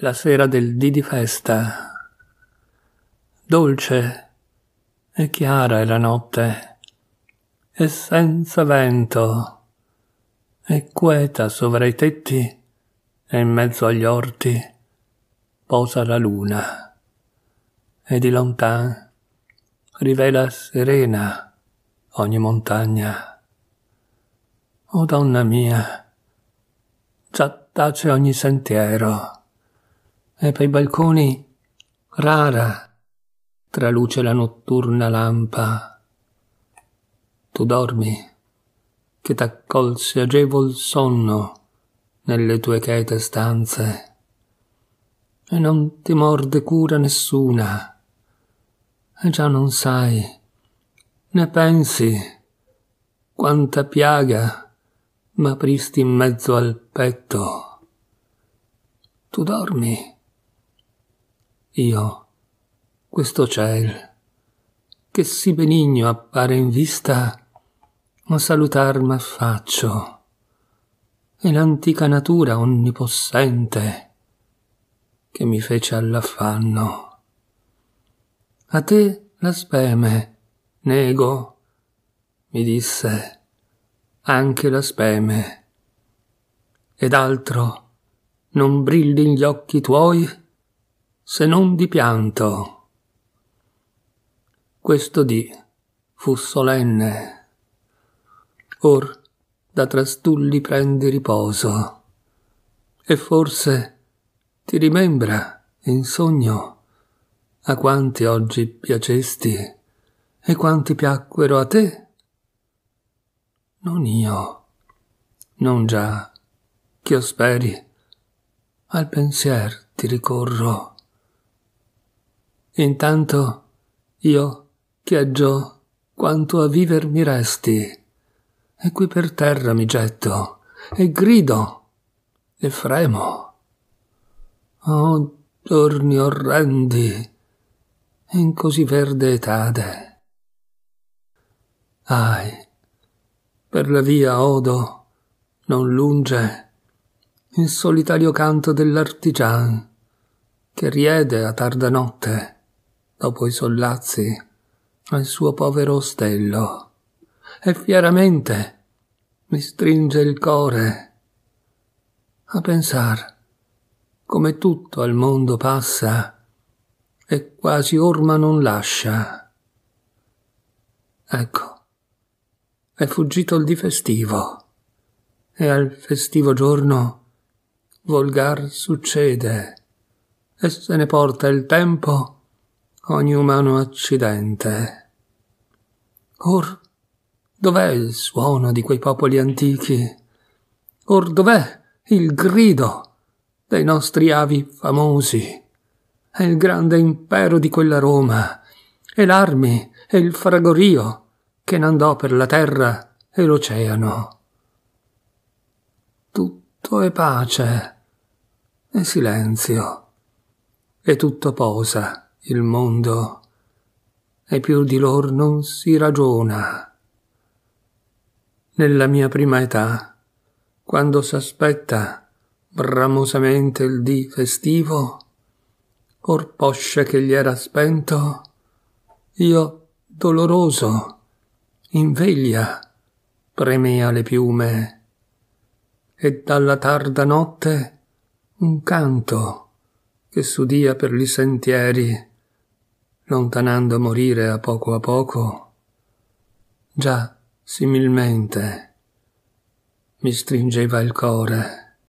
la sera del dì di festa. Dolce e chiara è la notte, e senza vento, e queta sovra i tetti, e in mezzo agli orti posa la luna, e di lontan rivela serena ogni montagna. O donna mia, già tace ogni sentiero e per i balconi rara traluce la notturna lampa. Tu dormi, che t'accolse agevol sonno nelle tue chete stanze, e non ti morde cura nessuna, e già non sai, né pensi, quanta piaga m'apristi in mezzo al petto. Tu dormi, io, questo ciel, che sì benigno appare in vista, un salutar m'affaccio, e l'antica natura onnipossente, che mi fece all'affanno. A te la speme, nego, mi disse, anche la speme. Ed altro, non brilli gli occhi tuoi? se non di pianto. Questo dì fu solenne. Or da trastulli prendi riposo, e forse ti rimembra in sogno a quanti oggi piacesti e quanti piacquero a te. Non io, non già, ch'io speri, al pensier ti ricorro Intanto io Chiaggio quanto a viver mi resti, e qui per terra mi getto, e grido, e fremo. Oh, giorni orrendi, in così verde etade. Ahi, per la via odo, non lunge, il solitario canto dell'artigian, che riede a tarda notte, dopo i sollazzi al suo povero ostello e fieramente mi stringe il core a pensar come tutto al mondo passa e quasi orma non lascia. Ecco, è fuggito il di festivo e al festivo giorno volgar succede e se ne porta il tempo ogni umano accidente. Or dov'è il suono di quei popoli antichi? Or dov'è il grido dei nostri avi famosi? E il grande impero di quella Roma, e l'armi e il fragorio che n'andò per la terra e l'oceano. Tutto è pace e silenzio, e tutto posa il mondo e più di lor non si ragiona. Nella mia prima età, quando s'aspetta bramosamente il dì festivo, or poscia che gli era spento, io doloroso, in veglia, premea le piume, e dalla tarda notte un canto che s'udia per gli sentieri lontanando morire a poco a poco, già similmente mi stringeva il core.